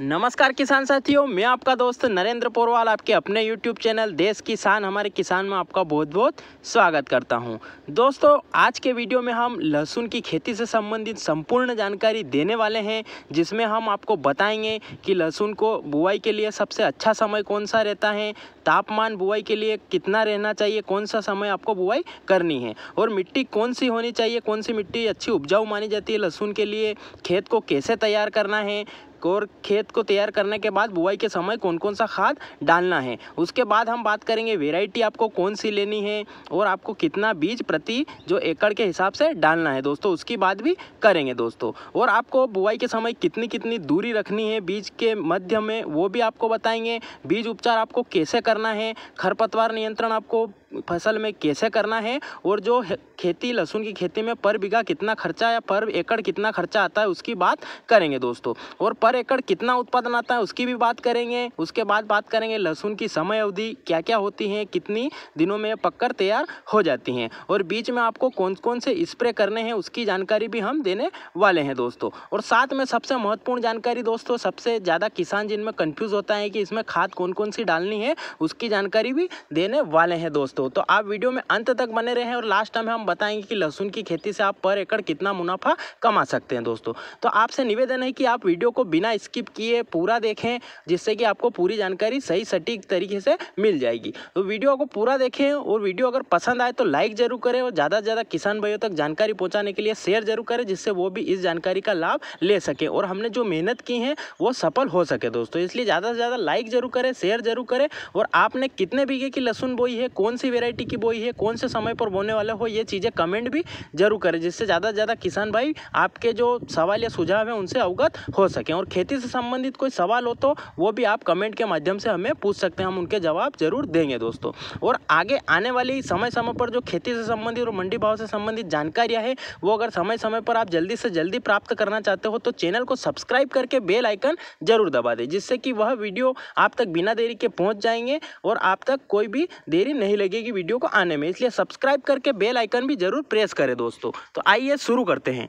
नमस्कार किसान साथियों मैं आपका दोस्त नरेंद्र पोरवाल आपके अपने यूट्यूब चैनल देश किसान हमारे किसान में आपका बहुत बहुत स्वागत करता हूं दोस्तों आज के वीडियो में हम लहसुन की खेती से संबंधित संपूर्ण जानकारी देने वाले हैं जिसमें हम आपको बताएंगे कि लहसुन को बुआई के लिए सबसे अच्छा समय कौन सा रहता है तापमान बुआई के लिए कितना रहना चाहिए कौन सा समय आपको बुआई करनी है और मिट्टी कौन सी होनी चाहिए कौन सी मिट्टी अच्छी उपजाऊ मानी जाती है लहसुन के लिए खेत को कैसे तैयार करना है और खेत को तैयार करने के बाद बुआई के समय कौन कौन सा खाद डालना है उसके बाद हम बात करेंगे वेराइटी आपको कौन सी लेनी है और आपको कितना बीज प्रति जो एकड़ के हिसाब से डालना है दोस्तों उसकी बात भी करेंगे दोस्तों और आपको बुआई के समय कितनी कितनी दूरी रखनी है बीज के मध्य में वो भी आपको बताएंगे बीज उपचार आपको कैसे करना है खरपतवार नियंत्रण आपको फसल में कैसे करना है और जो खेती लहसुन की खेती में पर बीघा कितना खर्चा या पर एकड़ कितना खर्चा आता है उसकी बात करेंगे दोस्तों और पर एकड़ कितना उत्पादन आता है उसकी भी बात करेंगे उसके बाद बात करेंगे लहसुन की समय अवधि क्या क्या होती है कितनी दिनों में पककर तैयार हो जाती हैं और बीच में आपको कौन कौन से स्प्रे करने हैं उसकी जानकारी भी हम देने वाले हैं दोस्तों और साथ में सबसे महत्वपूर्ण जानकारी दोस्तों सबसे ज़्यादा किसान जिनमें कन्फ्यूज़ होता है कि इसमें खाद कौन कौन सी डालनी है उसकी जानकारी भी देने वाले हैं दोस्तों दोस्तों तो आप वीडियो में अंत तक बने रहें और लास्ट टाइम हम बताएंगे कि लहसुन की खेती से आप पर एकड़ कितना मुनाफा कमा सकते हैं दोस्तों तो आपसे निवेदन है कि आप वीडियो को बिना स्किप किए पूरा देखें जिससे कि आपको पूरी जानकारी सही सटीक तरीके से मिल जाएगी तो वीडियो को पूरा देखें और वीडियो अगर पसंद आए तो लाइक ज़रूर करें और ज़्यादा से ज़्यादा किसान भाइयों तक जानकारी पहुँचाने के लिए शेयर ज़रूर करें जिससे वो भी इस जानकारी का लाभ ले सके और हमने जो मेहनत की है वो सफल हो सके दोस्तों इसलिए ज़्यादा से ज़्यादा लाइक ज़रूर करें शेयर ज़रूर करें और आपने कितने बीघे की लहसुन बोई है कौन सी सी वेराइटी की बोई है कौन से समय पर बोने वाले हो ये चीज़ें कमेंट भी जरूर करें जिससे ज़्यादा से ज़्यादा किसान भाई आपके जो सवाल या सुझाव हैं उनसे अवगत हो सकें और खेती से संबंधित कोई सवाल हो तो वो भी आप कमेंट के माध्यम से हमें पूछ सकते हैं हम उनके जवाब जरूर देंगे दोस्तों और आगे आने वाली समय समय पर जो खेती से संबंधित और मंडी भाव से संबंधित जानकारियाँ हैं वो अगर समय समय पर आप जल्दी से जल्दी प्राप्त करना चाहते हो तो चैनल को सब्सक्राइब करके बेल आइकन जरूर दबा दें जिससे कि वह वीडियो आप तक बिना देरी के पहुंच जाएंगे और आप तक कोई भी देरी नहीं लगेगी की वीडियो को आने में इसलिए सब्सक्राइब करके बेल आइकन भी जरूर प्रेस करें दोस्तों तो आइए शुरू करते हैं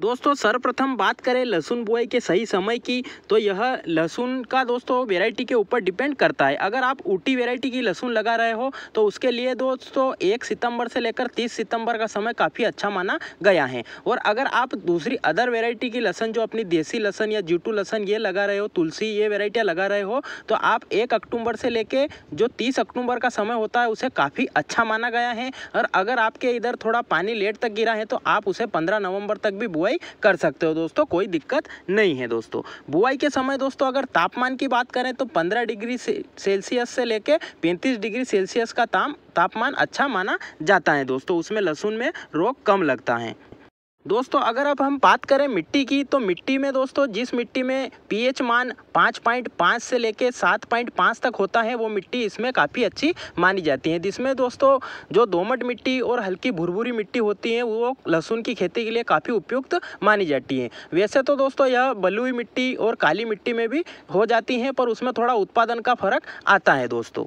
दोस्तों सर्वप्रथम बात करें लहसुन बुआई के सही समय की तो यह लहसुन का दोस्तों वेराइटी के ऊपर डिपेंड करता है अगर आप ऊटी वेराइटी की लहसुन लगा रहे हो तो उसके लिए दोस्तों एक सितंबर से लेकर तीस सितंबर का समय काफ़ी अच्छा माना गया है और अगर आप दूसरी अदर वेरायटी की लहसुन जो अपनी देसी लहसन या जूटू लहसन ये लगा रहे हो तुलसी ये वेरायटियाँ लगा रहे हो तो आप एक अक्टूबर से लेकर जो तीस अक्टूबर का समय होता है उसे काफ़ी अच्छा माना गया है और अगर आपके इधर थोड़ा पानी लेट तक गिरा है तो आप उसे पंद्रह नवम्बर तक भी बुआई कर सकते हो दोस्तों कोई दिक्कत नहीं है दोस्तों बुआई के समय दोस्तों अगर तापमान की बात करें तो पंद्रह डिग्री सेल्सियस से लेकर पैंतीस डिग्री सेल्सियस का ताम तापमान अच्छा माना जाता है दोस्तों उसमें लहसुन में रोग कम लगता है दोस्तों अगर अब हम बात करें मिट्टी की तो मिट्टी में दोस्तों जिस मिट्टी में पीएच मान पाँच पॉइंट पाँच से लेके सात पॉइंट पाँच तक होता है वो मिट्टी इसमें काफ़ी अच्छी मानी जाती है जिसमें दोस्तों जो दोमट मिट्टी और हल्की भुरभुरी मिट्टी होती है वो लहसुन की खेती के लिए काफ़ी उपयुक्त मानी जाती है वैसे तो दोस्तों यह बलुई मिट्टी और काली मिट्टी में भी हो जाती हैं पर उसमें थोड़ा उत्पादन का फ़र्क आता है दोस्तों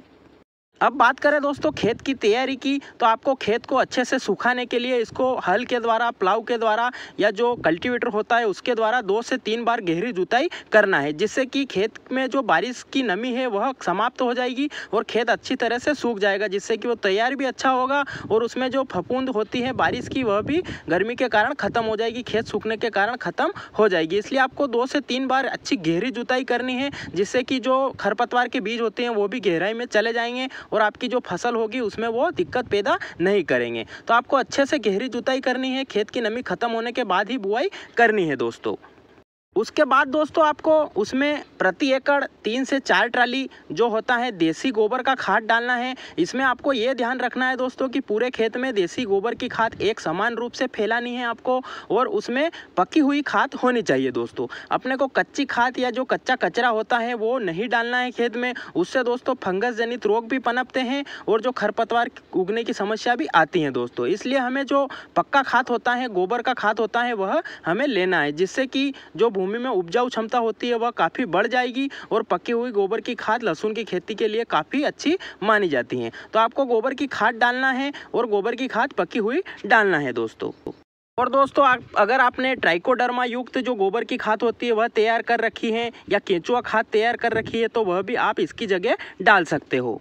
अब बात करें दोस्तों खेत की तैयारी की तो आपको खेत को अच्छे से सुखाने के लिए इसको हल के द्वारा प्लाव के द्वारा या जो कल्टीवेटर होता है उसके द्वारा दो से तीन बार गहरी जुताई करना है जिससे कि खेत में जो बारिश की नमी है वह समाप्त हो जाएगी और खेत अच्छी तरह से सूख जाएगा जिससे कि वो तैयार भी अच्छा होगा और उसमें जो फफूंद होती है बारिश की वह भी गर्मी के कारण ख़त्म हो जाएगी खेत सूखने के कारण ख़त्म हो जाएगी इसलिए आपको दो से तीन बार अच्छी गहरी जुताई करनी है जिससे कि जो खरपतवार के बीज होते हैं वो भी गहराई में चले जाएंगे और आपकी जो फसल होगी उसमें वो दिक्कत पैदा नहीं करेंगे तो आपको अच्छे से गहरी जुताई करनी है खेत की नमी ख़त्म होने के बाद ही बुआई करनी है दोस्तों उसके बाद दोस्तों आपको उसमें प्रति एकड़ तीन से चार ट्राली जो होता है देसी गोबर का खाद डालना है इसमें आपको ये ध्यान रखना है दोस्तों कि पूरे खेत में देसी गोबर की खाद एक समान रूप से फैलानी है आपको और उसमें पकी हुई खाद होनी चाहिए दोस्तों अपने को कच्ची खाद या जो कच्चा कचरा होता है वो नहीं डालना है खेत में उससे दोस्तों फंगस जनित रोग भी पनपते हैं और जो खरपतवार उगने की समस्या भी आती है दोस्तों इसलिए हमें जो पक्का खाद होता है गोबर का खाद होता है वह हमें लेना है जिससे कि जो भूमि में उपजाऊ क्षमता होती है वह काफ़ी बढ़ जाएगी और पकी हुई गोबर की खाद लहसुन की खेती के लिए काफ़ी अच्छी मानी जाती है तो आपको गोबर की खाद डालना है और गोबर की खाद पकी हुई डालना है दोस्तों और दोस्तों आप अगर आपने ट्राइकोडर्मा युक्त जो गोबर की खाद होती है वह तैयार कर रखी है या केंचुआ खाद तैयार कर रखी है तो वह भी आप इसकी जगह डाल सकते हो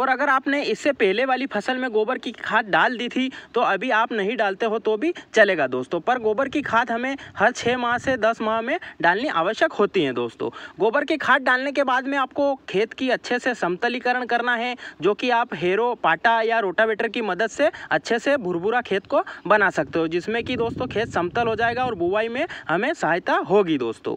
और अगर आपने इससे पहले वाली फसल में गोबर की खाद डाल दी थी तो अभी आप नहीं डालते हो तो भी चलेगा दोस्तों पर गोबर की खाद हमें हर छः माह से दस माह में डालनी आवश्यक होती है दोस्तों गोबर की खाद डालने के बाद में आपको खेत की अच्छे से समतलीकरण करना है जो कि आप हेरो पाटा या रोटावेटर की मदद से अच्छे से भुरभुरा खेत को बना सकते हो जिसमें कि दोस्तों खेत समतल हो जाएगा और बुवाई में हमें सहायता होगी दोस्तों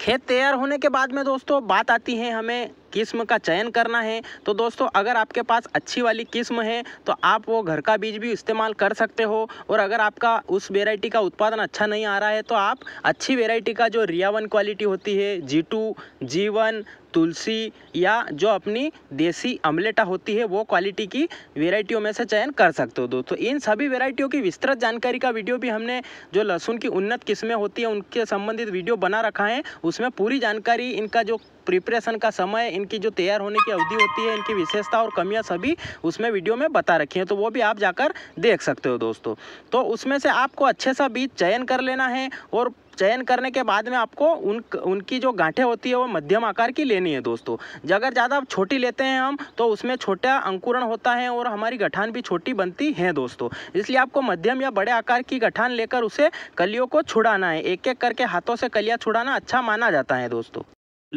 खेत तैयार होने के बाद में दोस्तों बात आती है हमें किस्म का चयन करना है तो दोस्तों अगर आपके पास अच्छी वाली किस्म है तो आप वो घर का बीज भी इस्तेमाल कर सकते हो और अगर आपका उस वेराइटी का उत्पादन अच्छा नहीं आ रहा है तो आप अच्छी वेराइटी का जो रियावन क्वालिटी होती है जी टू जी वन तुलसी या जो अपनी देसी अमलेटा होती है वो क्वालिटी की वेराइटियों में से चयन कर सकते हो दोस्तों इन सभी वेराइटियों की विस्तृत जानकारी का वीडियो भी हमने जो लहसुन की उन्नत किस्में होती है उनके संबंधित वीडियो बना रखा है उसमें पूरी जानकारी इनका जो प्रिपरेशन का समय इनकी जो तैयार होने की अवधि होती है इनकी विशेषता और कमियां सभी उसमें वीडियो में बता रखी हैं तो वो भी आप जाकर देख सकते हो दोस्तों तो उसमें से आपको अच्छे सा बीज चयन कर लेना है और चयन करने के बाद में आपको उन उनकी जो गांठें होती है वो मध्यम आकार की लेनी है दोस्तों अगर ज़्यादा छोटी लेते हैं हम तो उसमें छोटा अंकुरण होता है और हमारी गठान भी छोटी बनती है दोस्तों इसलिए आपको मध्यम या बड़े आकार की गठान लेकर उसे कलियों को छुड़ाना है एक एक करके हाथों से कलियाँ छुड़ाना अच्छा माना जाता है दोस्तों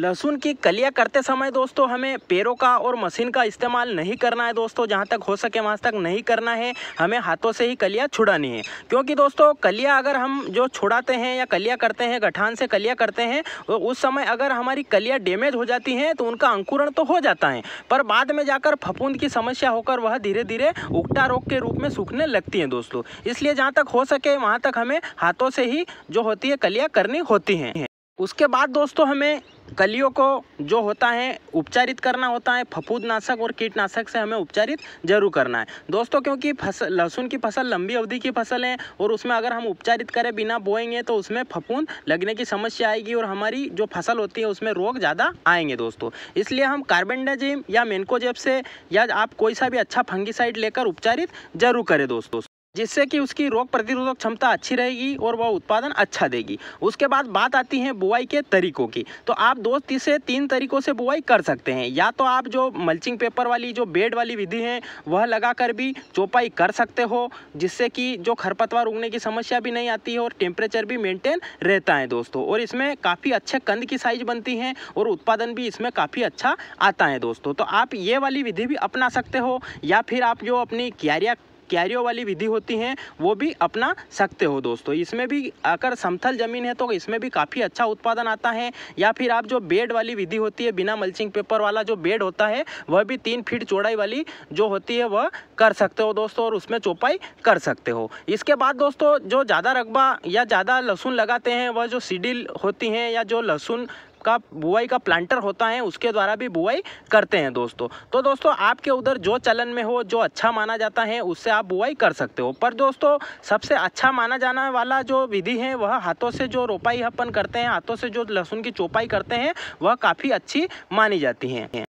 लहसुन की कलिया करते समय दोस्तों हमें पैरों का और मशीन का इस्तेमाल नहीं करना है दोस्तों जहाँ तक हो सके वहाँ तक नहीं करना है हमें हाथों से ही कलिया छुड़ानी है क्योंकि दोस्तों कलिया अगर हम जो छुड़ाते हैं या कलिया करते हैं गठान से कलिया करते हैं तो उस समय अगर हमारी कलिया डैमेज हो जाती हैं तो उनका अंकुरण तो हो जाता है पर बाद में जाकर फफूंद की समस्या होकर वह धीरे धीरे उगटा रोग के रूप में सूखने लगती हैं दोस्तों इसलिए जहाँ तक हो सके वहाँ तक हमें हाथों से ही जो होती है कलिया करनी होती हैं उसके बाद दोस्तों हमें कलियों को जो होता है उपचारित करना होता है फफूद नाशक और कीटनाशक से हमें उपचारित जरूर करना है दोस्तों क्योंकि फसल लहसुन की फसल लंबी अवधि की फसल है और उसमें अगर हम उपचारित करें बिना बोएंगे तो उसमें फफूंद लगने की समस्या आएगी और हमारी जो फसल होती है उसमें रोग ज़्यादा आएंगे दोस्तों इसलिए हम कार्बेंडाजिम या मेनकोजेब से या आप कोई सा भी अच्छा फंगिसाइड लेकर उपचारित जरूर करें दोस्तों जिससे कि उसकी रोग प्रतिरोधक क्षमता अच्छी रहेगी और वह उत्पादन अच्छा देगी उसके बाद बात आती है बुआई के तरीकों की तो आप दो से तीन तरीकों से बुआई कर सकते हैं या तो आप जो मल्चिंग पेपर वाली जो बेड वाली विधि है वह लगाकर भी चौपाई कर सकते हो जिससे कि जो खरपतवार उगने की समस्या भी नहीं आती है और टेम्परेचर भी मेनटेन रहता है दोस्तों और इसमें काफ़ी अच्छे कंद की साइज बनती हैं और उत्पादन भी इसमें काफ़ी अच्छा आता है दोस्तों तो आप ये वाली विधि भी अपना सकते हो या फिर आप जो अपनी क्यारिया कैरियो वाली विधि होती हैं वो भी अपना सकते हो दोस्तों इसमें भी अगर समथल ज़मीन है तो इसमें भी काफ़ी अच्छा उत्पादन आता है या फिर आप जो बेड वाली विधि होती है बिना मल्चिंग पेपर वाला जो बेड होता है वह भी तीन फीट चौड़ाई वाली जो होती है वह कर सकते हो दोस्तों और उसमें चौपाई कर सकते हो इसके बाद दोस्तों जो ज़्यादा रकबा या ज़्यादा लहसुन लगाते हैं वह जो सीडिल होती हैं या जो लहसुन का बुआई का प्लांटर होता है उसके द्वारा भी बुआई करते हैं दोस्तों तो दोस्तों आपके उधर जो चलन में हो जो अच्छा माना जाता है उससे आप बुआई कर सकते हो पर दोस्तों सबसे अच्छा माना जाना वाला जो विधि है वह हाथों से जो रोपाई अपन करते हैं हाथों से जो लहसुन की चौपाई करते हैं वह काफ़ी अच्छी मानी जाती है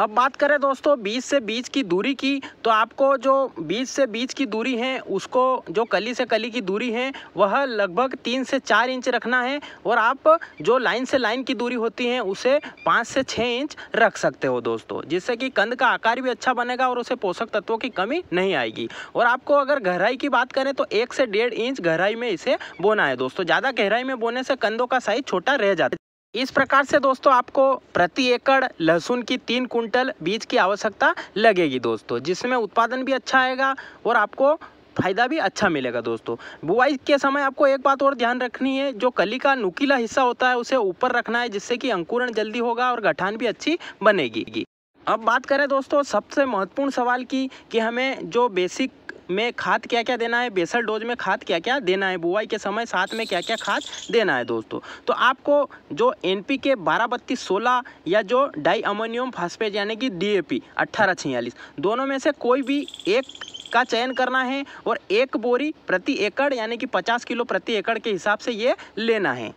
अब बात करें दोस्तों बीज से बीज की दूरी की तो आपको जो बीज से बीज की दूरी है उसको जो कली से कली की दूरी है वह लगभग तीन से चार इंच रखना है और आप जो लाइन से लाइन की दूरी होती है उसे पाँच से छः इंच रख सकते हो दोस्तों जिससे कि कंद का आकार भी अच्छा बनेगा और उसे पोषक तत्वों की कमी नहीं आएगी और आपको अगर गहराई की बात करें तो एक से डेढ़ इंच गहराई में इसे बोना है दोस्तों ज़्यादा गहराई में बोने से कंधों का साइज छोटा रह जाता है इस प्रकार से दोस्तों आपको प्रति एकड़ लहसुन की तीन कुंटल बीज की आवश्यकता लगेगी दोस्तों जिसमें उत्पादन भी अच्छा आएगा और आपको फ़ायदा भी अच्छा मिलेगा दोस्तों बुआई के समय आपको एक बात और ध्यान रखनी है जो कली का नुकीला हिस्सा होता है उसे ऊपर रखना है जिससे कि अंकुरण जल्दी होगा और गठान भी अच्छी बनेगी अब बात करें दोस्तों सबसे महत्वपूर्ण सवाल की कि हमें जो बेसिक में खाद क्या क्या देना है बेसल डोज में खाद क्या क्या देना है बुआई के समय साथ में क्या क्या खाद देना है दोस्तों तो आपको जो एन पी के बारह बत्तीस सोलह या जो डाई अमोनियम फास्फेट यानी कि डी ए पी अट्ठारह छियालीस दोनों में से कोई भी एक का चयन करना है और एक बोरी प्रति एकड़ यानी कि पचास किलो प्रति एकड़ के हिसाब से ये लेना है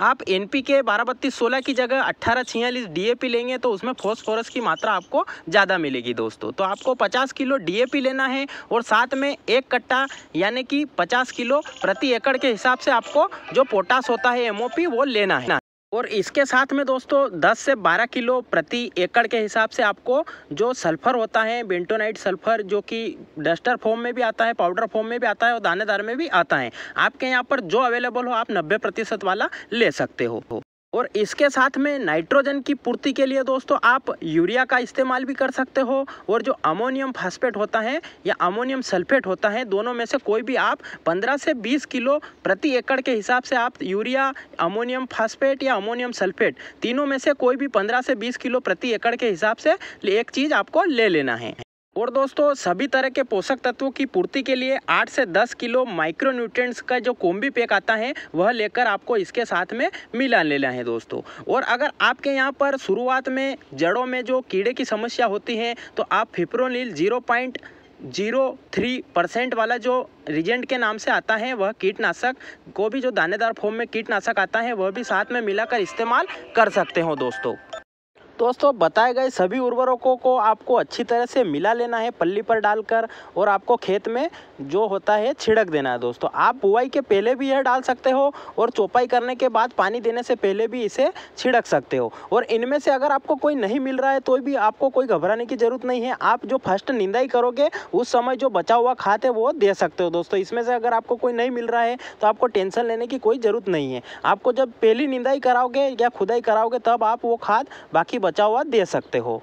आप एन पी के बारह बत्तीस सोलह की जगह अट्ठारह छियालीस डी लेंगे तो उसमें फॉस्फोरस की मात्रा आपको ज़्यादा मिलेगी दोस्तों तो आपको पचास किलो डी लेना है और साथ में एक कट्टा यानी कि पचास किलो प्रति एकड़ के हिसाब से आपको जो पोटास होता है एम वो लेना है और इसके साथ में दोस्तों 10 से 12 किलो प्रति एकड़ के हिसाब से आपको जो सल्फ़र होता है बेंटोनाइट सल्फ़र जो कि डस्टर फॉर्म में भी आता है पाउडर फॉर्म में भी आता है और दानेदार में भी आता है आपके यहाँ पर जो अवेलेबल हो आप नब्बे प्रतिशत वाला ले सकते हो और इसके साथ में नाइट्रोजन की पूर्ति के लिए दोस्तों आप यूरिया का इस्तेमाल भी कर सकते हो और जो अमोनियम फास्फेट होता है या अमोनियम सल्फेट होता है दोनों में से कोई भी आप 15 से 20 किलो प्रति एकड़ के हिसाब से आप यूरिया अमोनियम फास्फेट या अमोनियम सल्फेट तीनों में से कोई भी पंद्रह से बीस किलो प्रति एकड़ के हिसाब से एक चीज़ आपको ले लेना है और दोस्तों सभी तरह के पोषक तत्वों की पूर्ति के लिए 8 से 10 किलो माइक्रोन्यूट्रेंट्स का जो कोम्बी पैक आता है वह लेकर आपको इसके साथ में मिला लेना है दोस्तों और अगर आपके यहाँ पर शुरुआत में जड़ों में जो कीड़े की समस्या होती है तो आप fipronil zero point zero three percent वाला जो रिजेंट के नाम से आता है वह कीटनाशक को भी जो दानेदार फॉर्म में कीटनाशक आता है वह भी साथ में मिलाकर इस्तेमाल कर सकते हो दोस्तों दोस्तों बताए गए सभी उर्वरकों को आपको अच्छी तरह से मिला लेना है पल्ली पर डालकर और आपको खेत में जो होता है छिड़क देना है दोस्तों आप बुआई के पहले भी यह डाल सकते हो और चौपाई करने के बाद पानी देने से पहले भी इसे छिड़क सकते हो और इनमें से अगर आपको कोई नहीं मिल रहा है तो भी आपको कोई घबराने की ज़रूरत नहीं है आप जो फर्स्ट निंदाई करोगे उस समय जो बचा हुआ खाद है वो दे सकते हो दोस्तों इसमें से अगर आपको कोई नहीं मिल रहा है तो आपको टेंशन लेने की कोई ज़रूरत नहीं है आपको जब पहली निंदाई कराओगे या खुदाई कराओगे तब आप वो खाद बाकी बचा हुआ दे सकते हो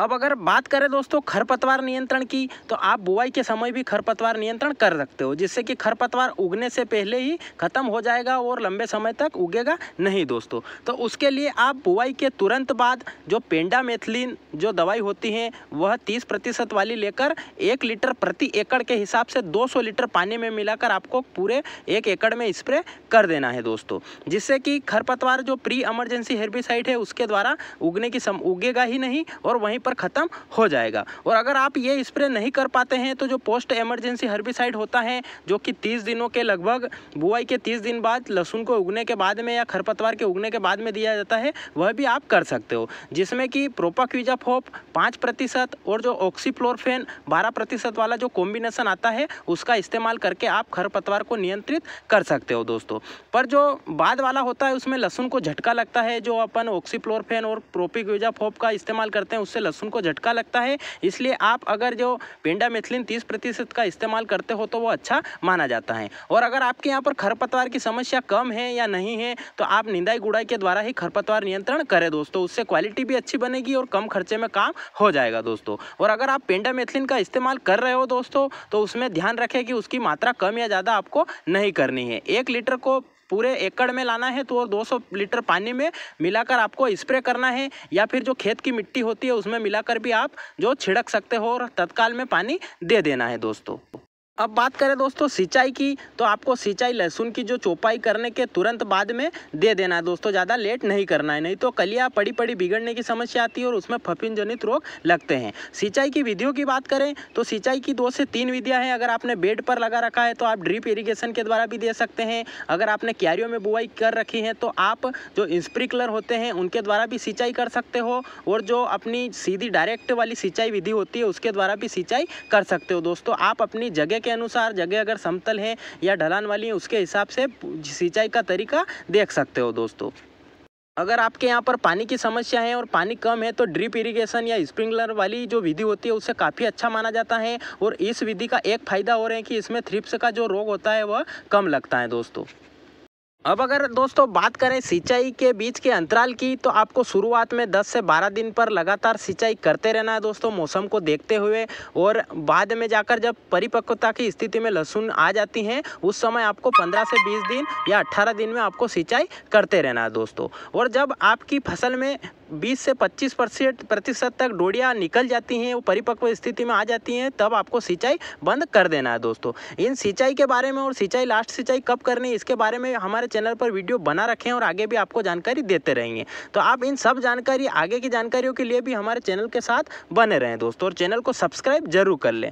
अब अगर बात करें दोस्तों खरपतवार नियंत्रण की तो आप बुआई के समय भी खरपतवार नियंत्रण कर सकते हो जिससे कि खरपतवार उगने से पहले ही ख़त्म हो जाएगा और लंबे समय तक उगेगा नहीं दोस्तों तो उसके लिए आप बुआई के तुरंत बाद जो पेंडा मेथलिन जो दवाई होती है वह तीस प्रतिशत वाली लेकर एक लीटर प्रति एकड़ के हिसाब से सौ लीटर पानी में मिलाकर आपको पूरे एक एकड़ में स्प्रे कर देना है दोस्तों जिससे कि खरपतवार जो प्री एमरजेंसी हेर्बिसाइड है उसके द्वारा उगने की सम उगेगा ही नहीं और वहीं पर पर ख़त्म हो जाएगा और अगर आप ये स्प्रे नहीं कर पाते हैं तो जो पोस्ट एमरजेंसी हर्बिसाइड होता है जो कि तीस दिनों के लगभग बुआई के तीस दिन बाद लहसुन को उगने के बाद में या खरपतवार के उगने के बाद में दिया जाता है वह भी आप कर सकते हो जिसमें कि फोप पाँच प्रतिशत और जो ऑक्सीप्लोरफेन बारह प्रतिशत वाला जो कॉम्बिनेशन आता है उसका इस्तेमाल करके आप खरपतवार को नियंत्रित कर सकते हो दोस्तों पर जो बाद वाला होता है उसमें लहसुन को झटका लगता है जो अपन ऑक्सीप्लोरफेन और फोप का इस्तेमाल करते हैं उससे लहसुन लहसुन को झटका लगता है इसलिए आप अगर जो पेंडा मेथिलिन तीस प्रतिशत का इस्तेमाल करते हो तो वो अच्छा माना जाता है और अगर आपके यहाँ पर खरपतवार की समस्या कम है या नहीं है तो आप निंदाई गुड़ाई के द्वारा ही खरपतवार नियंत्रण करें दोस्तों उससे क्वालिटी भी अच्छी बनेगी और कम खर्चे में काम हो जाएगा दोस्तों और अगर आप पेंडा मेथिलिन का इस्तेमाल कर रहे हो दोस्तों तो उसमें ध्यान रखें कि उसकी मात्रा कम या ज़्यादा आपको नहीं करनी है एक लीटर को पूरे एकड़ में लाना है तो और 200 लीटर पानी में मिलाकर आपको स्प्रे करना है या फिर जो खेत की मिट्टी होती है उसमें मिलाकर भी आप जो छिड़क सकते हो और तत्काल में पानी दे देना है दोस्तों अब बात करें दोस्तों सिंचाई की तो आपको सिंचाई लहसुन की जो चौपाई करने के तुरंत बाद में दे देना है दोस्तों ज़्यादा लेट नहीं करना है नहीं तो कलिया पड़ी पड़ी बिगड़ने की समस्या आती है और उसमें फफिन जनित रोग लगते हैं सिंचाई की विधियों की बात करें तो सिंचाई की दो से तीन विधियाँ हैं अगर आपने बेड पर लगा रखा है तो आप ड्रिप इरीगेशन के द्वारा भी दे सकते हैं अगर आपने क्यारियों में बुआई कर रखी है तो आप जो स्प्रिकलर होते हैं उनके द्वारा भी सिंचाई कर सकते हो और जो अपनी सीधी डायरेक्ट वाली सिंचाई विधि होती है उसके द्वारा भी सिंचाई कर सकते हो दोस्तों आप अपनी जगह के अनुसार जगह अगर समतल है या ढलान वाली है उसके हिसाब से सिंचाई का तरीका देख सकते हो दोस्तों अगर आपके यहाँ पर पानी की समस्या है और पानी कम है तो ड्रिप इरिगेशन या स्प्रिंकलर वाली जो विधि होती है उसे काफ़ी अच्छा माना जाता है और इस विधि का एक फ़ायदा और है कि इसमें थ्रिप्स का जो रोग होता है वह कम लगता है दोस्तों अब अगर दोस्तों बात करें सिंचाई के बीच के अंतराल की तो आपको शुरुआत में 10 से 12 दिन पर लगातार सिंचाई करते रहना है दोस्तों मौसम को देखते हुए और बाद में जाकर जब परिपक्वता की स्थिति में लहसुन आ जाती हैं उस समय आपको 15 से 20 दिन या 18 दिन में आपको सिंचाई करते रहना है दोस्तों और जब आपकी फसल में बीस से पच्चीस परसेंट प्रतिशत तक डोडियाँ निकल जाती हैं वो परिपक्व स्थिति में आ जाती हैं तब आपको सिंचाई बंद कर देना है दोस्तों इन सिंचाई के बारे में और सिंचाई लास्ट सिंचाई कब करनी है इसके बारे में हमारे चैनल पर वीडियो बना रखें और आगे भी आपको जानकारी देते रहेंगे तो आप इन सब जानकारी आगे की जानकारियों के लिए भी हमारे चैनल के साथ बने रहें दोस्तों और चैनल को सब्सक्राइब जरूर कर लें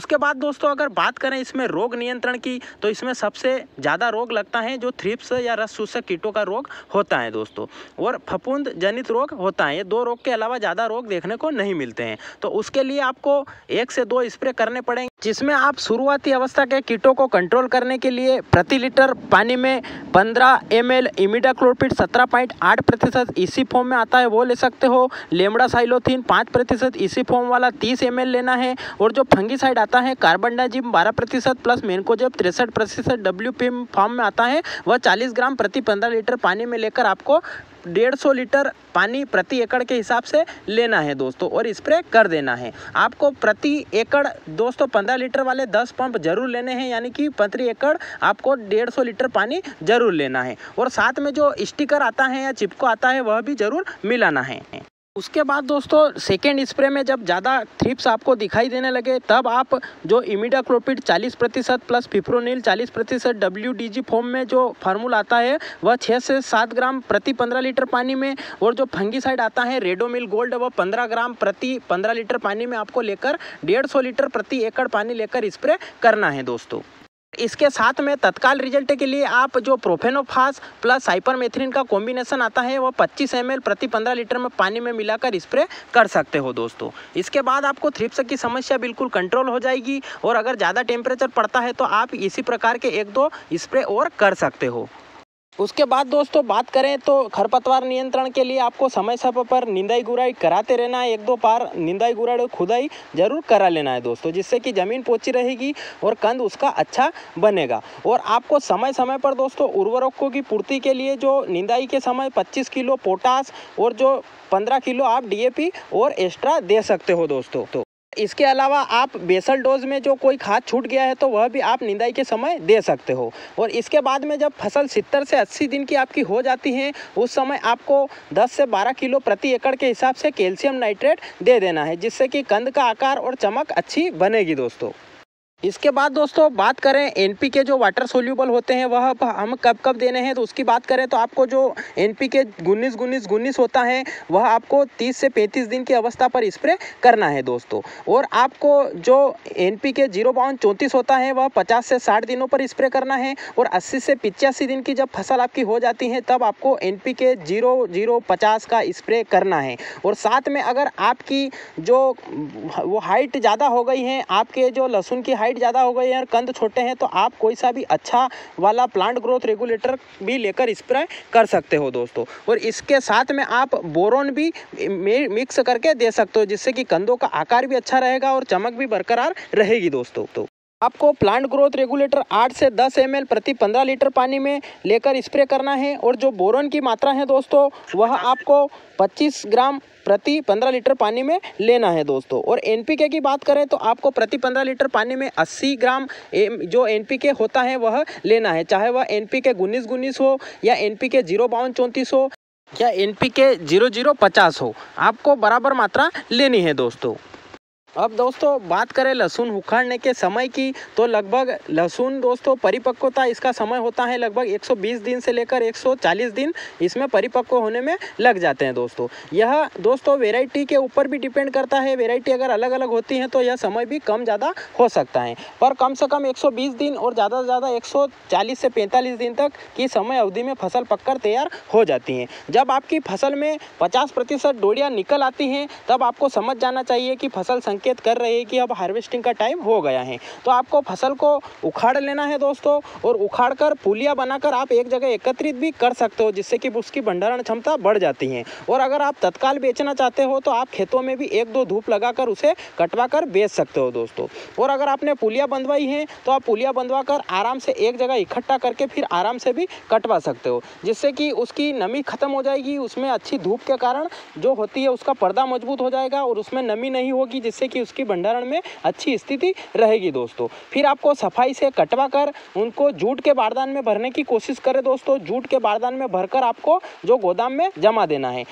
उसके बाद दोस्तों अगर बात करें इसमें रोग नियंत्रण की तो इसमें सबसे ज़्यादा रोग लगता है जो थ्रिप्स या रस सूसक कीटों का रोग होता है दोस्तों और फपुंद जनित रोग होता है ये दो रोग के अलावा ज़्यादा रोग देखने को नहीं मिलते हैं तो उसके लिए आपको एक से दो स्प्रे करने पड़ेंगे जिसमें आप शुरुआती अवस्था के कीटों को कंट्रोल करने के लिए प्रति लीटर पानी में 15 एम एल इमिडाक्लोरपिड सत्रह पॉइंट आठ प्रतिशत इसी e फॉर्म में आता है वो ले सकते हो लेमड़ा साइलोथीन पाँच प्रतिशत इसी e फॉर्म वाला 30 एम लेना है और जो फंगीसाइड आता है कार्बन डाइजिम बारह प्रतिशत प्लस मेनकोजेब तिरसठ प्रतिशत डब्ल्यू फॉर्म में आता है वह चालीस ग्राम प्रति पंद्रह लीटर पानी में लेकर आपको डेढ़ सौ लीटर पानी प्रति एकड़ के हिसाब से लेना है दोस्तों और स्प्रे कर देना है आपको प्रति एकड़ दोस्तों पंद्रह लीटर वाले दस पंप जरूर लेने हैं यानी कि प्रति एकड़ आपको डेढ़ सौ लीटर पानी जरूर लेना है और साथ में जो स्टिकर आता है या चिपको आता है वह भी जरूर मिलाना है उसके बाद दोस्तों सेकेंड स्प्रे में जब ज़्यादा थ्रिप्स आपको दिखाई देने लगे तब आप जो इमिडा 40 चालीस प्रतिशत प्लस फिप्रोनिल चालीस प्रतिशत डब्ल्यू डी जी फॉर्म में जो फार्मूल आता है वह छः से सात ग्राम प्रति पंद्रह लीटर पानी में और जो फंगीसाइड आता है रेडोमिल गोल्ड वह पंद्रह ग्राम प्रति पंद्रह लीटर पानी में आपको लेकर डेढ़ सौ लीटर प्रति एकड़ पानी लेकर स्प्रे करना है दोस्तों इसके साथ में तत्काल रिजल्ट के लिए आप जो प्रोफेनोफास प्लस साइपरमेथ्रिन का कॉम्बिनेशन आता है वो 25 एम प्रति 15 लीटर में पानी में मिलाकर स्प्रे कर सकते हो दोस्तों इसके बाद आपको थ्रिप्स की समस्या बिल्कुल कंट्रोल हो जाएगी और अगर ज़्यादा टेम्परेचर पड़ता है तो आप इसी प्रकार के एक दो स्प्रे और कर सकते हो उसके बाद दोस्तों बात करें तो खरपतवार नियंत्रण के लिए आपको समय समय पर निंदाई गुराई कराते रहना है एक दो बार निंदाई गुराई और खुदाई ज़रूर करा लेना है दोस्तों जिससे कि ज़मीन पोची रहेगी और कंद उसका अच्छा बनेगा और आपको समय समय पर दोस्तों उर्वरकों की पूर्ति के लिए जो निंदाई के समय 25 किलो पोटास और जो 15 किलो आप डीएपी और एक्स्ट्रा दे सकते हो दोस्तों तो इसके अलावा आप बेसल डोज में जो कोई खाद छूट गया है तो वह भी आप निंदाई के समय दे सकते हो और इसके बाद में जब फसल सत्तर से अस्सी दिन की आपकी हो जाती है उस समय आपको 10 से 12 किलो प्रति एकड़ के हिसाब से कैल्शियम नाइट्रेट दे देना है जिससे कि कंद का आकार और चमक अच्छी बनेगी दोस्तों इसके बाद दोस्तों बात करें एनपीके जो वाटर सोल्यूबल होते हैं वह हम कब कब देने हैं तो उसकी बात करें तो आपको जो एनपीके गुन्नीस गुन्नीस गुन्नीस होता है वह आपको 30 से 35 दिन की अवस्था पर स्प्रे करना है दोस्तों और आपको जो एनपीके जीरो बावन चौंतीस होता है वह 50 से 60 दिनों पर स्प्रे करना है और 80 से पिचासी दिन की जब फसल आपकी हो जाती है तब आपको N P K zero zero पचास का स्प्रे करना है और साथ में अगर आपकी जो वो हाइट ज़्यादा हो गई है आपके जो लहसुन की हाइट हाइट ज़्यादा हो गई है और कंद छोटे हैं तो आप कोई सा भी अच्छा वाला प्लांट ग्रोथ रेगुलेटर भी लेकर स्प्रे कर सकते हो दोस्तों और इसके साथ में आप बोरोन भी मिक्स करके दे सकते हो जिससे कि कंदों का आकार भी अच्छा रहेगा और चमक भी बरकरार रहेगी दोस्तों तो आपको प्लांट ग्रोथ रेगुलेटर 8 से 10 एम प्रति 15 लीटर पानी में लेकर स्प्रे करना है और जो बोरन की मात्रा है दोस्तों वह आपको 25 ग्राम प्रति 15 लीटर पानी में लेना है दोस्तों और एनपीके की बात करें तो आपको प्रति 15 लीटर पानी में 80 ग्राम जो एनपीके होता है वह लेना है चाहे वह एनपीके उन्नीस उन्नीस हो या एन जीरो के चौंतीस हो या एन जीरो जीरो पचास हो आपको बराबर मात्रा लेनी है दोस्तों अब दोस्तों बात करें लहसुन उखाड़ने के समय की तो लगभग लहसुन दोस्तों परिपक्वता इसका समय होता है लगभग 120 दिन से लेकर 140 दिन इसमें परिपक्व होने में लग जाते हैं दोस्तों यह दोस्तों वेराइटी के ऊपर भी डिपेंड करता है वेराइटी अगर अलग अलग होती हैं तो यह समय भी कम ज़्यादा हो सकता है पर कम से कम एक दिन और ज़्यादा से ज़्यादा एक से पैंतालीस दिन तक की समय अवधि में फसल पक तैयार हो जाती हैं जब आपकी फसल में पचास प्रतिशत निकल आती हैं तब आपको समझ जाना चाहिए कि फसल संख्या संकेत कर रहे हैं कि अब हार्वेस्टिंग का टाइम हो गया है तो आपको फसल को उखाड़ लेना है दोस्तों और उखाड़ कर पुलिया बनाकर आप एक जगह एकत्रित भी कर सकते हो जिससे कि उसकी भंडारण क्षमता बढ़ जाती है और अगर आप तत्काल बेचना चाहते हो तो आप खेतों में भी एक दो धूप लगाकर उसे कटवा कर बेच सकते हो दोस्तों और अगर आपने पुलिया बंधवाई है तो आप पुलिया बंधवा कर आराम से एक जगह इकट्ठा करके फिर आराम से भी कटवा सकते हो जिससे कि उसकी नमी खत्म हो जाएगी उसमें अच्छी धूप के कारण जो होती है उसका पर्दा मजबूत हो जाएगा और उसमें नमी नहीं होगी जिससे कि उसकी भंडारण में अच्छी स्थिति रहेगी दोस्तों फिर आपको सफाई से कटवा कर उनको जूट के बारदान में भरने की कोशिश करें दोस्तों जूट के बारदान में भरकर आपको जो गोदाम में जमा देना है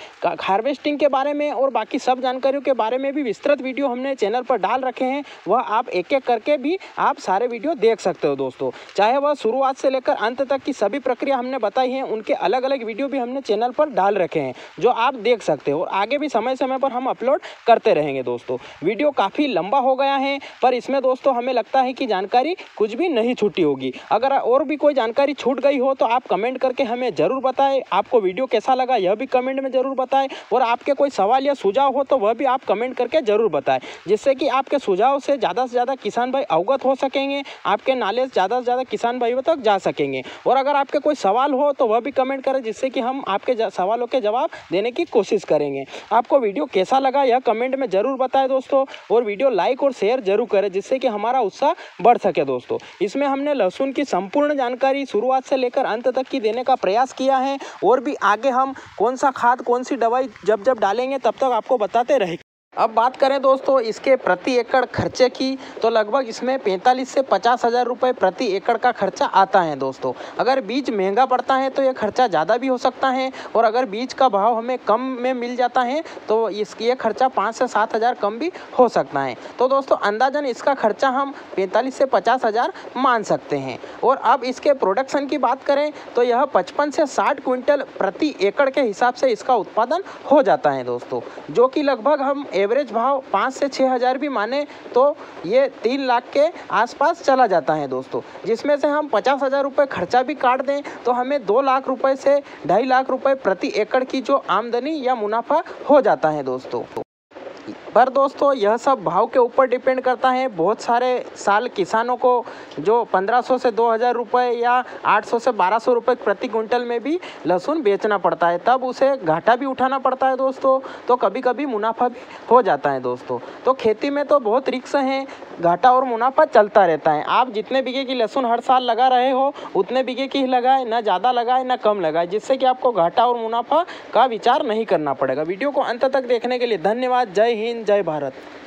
हार्वेस्टिंग के बारे में और बाकी सब जानकारियों के बारे में भी विस्तृत वीडियो हमने चैनल पर डाल रखे हैं वह आप एक एक करके भी आप सारे वीडियो देख सकते हो दोस्तों चाहे वह शुरुआत से लेकर अंत तक की सभी प्रक्रिया हमने बताई है उनके अलग अलग वीडियो भी हमने चैनल पर डाल रखे हैं जो आप देख सकते हो और आगे भी समय समय पर हम अपलोड करते रहेंगे दोस्तों वीडियो वीडियो काफ़ी लंबा हो गया है पर इसमें दोस्तों हमें लगता है कि जानकारी कुछ भी नहीं छूटी होगी अगर और भी कोई जानकारी छूट गई हो तो आप कमेंट करके हमें ज़रूर बताएं आपको वीडियो कैसा लगा यह भी कमेंट में ज़रूर बताएं और आपके कोई सवाल या सुझाव हो तो वह भी आप कमेंट करके ज़रूर बताएं जिससे कि आपके सुझाव से ज़्यादा से ज़्यादा किसान भाई अवगत हो सकेंगे आपके नॉलेज ज़्यादा से ज़्यादा किसान भाइयों तक जा सकेंगे और अगर आपके कोई सवाल हो तो वह भी कमेंट करें जिससे कि हम आपके सवालों के जवाब देने की कोशिश करेंगे आपको वीडियो कैसा लगा यह कमेंट में ज़रूर बताएं दोस्तों और वीडियो लाइक और शेयर जरूर करें जिससे कि हमारा उत्साह बढ़ सके दोस्तों इसमें हमने लहसुन की संपूर्ण जानकारी शुरुआत से लेकर अंत तक की देने का प्रयास किया है और भी आगे हम कौन सा खाद कौन सी दवाई जब जब डालेंगे तब तक आपको बताते रहेंगे अब बात करें दोस्तों इसके प्रति एकड़ खर्चे की तो लगभग इसमें पैंतालीस से पचास हज़ार रुपये प्रति एकड़ का खर्चा आता है दोस्तों अगर बीज महंगा पड़ता है तो ये खर्चा ज़्यादा भी हो सकता है और अगर बीज का भाव हमें कम में मिल जाता है तो इसकी ये खर्चा पाँच से सात हज़ार कम भी हो सकता है तो दोस्तों अंदाजन इसका खर्चा हम पैंतालीस से पचास हज़ार मान सकते हैं और अब इसके प्रोडक्शन की बात करें तो यह पचपन से साठ क्विंटल प्रति एकड़ के हिसाब से इसका उत्पादन हो जाता है दोस्तों जो कि लगभग हम एवरेज भाव पाँच से छः हज़ार भी माने तो ये तीन लाख के आसपास चला जाता है दोस्तों जिसमें से हम पचास हज़ार रुपये खर्चा भी काट दें तो हमें दो लाख रुपये से ढाई लाख रुपये प्रति एकड़ की जो आमदनी या मुनाफा हो जाता है दोस्तों पर दोस्तों यह सब भाव के ऊपर डिपेंड करता है बहुत सारे साल किसानों को जो 1500 से 2000 रुपए या 800 से 1200 रुपए प्रति क्विंटल में भी लहसुन बेचना पड़ता है तब उसे घाटा भी उठाना पड़ता है दोस्तों तो कभी कभी मुनाफा भी हो जाता है दोस्तों तो खेती में तो बहुत रिक्स हैं घाटा और मुनाफा चलता रहता है आप जितने बीघे की लहसुन हर साल लगा रहे हो उतने बीघे की ही लगाए ना ज़्यादा लगाए ना कम लगाए जिससे कि आपको घाटा और मुनाफा का विचार नहीं करना पड़ेगा वीडियो को अंत तक देखने के लिए धन्यवाद जय हिंद जय भारत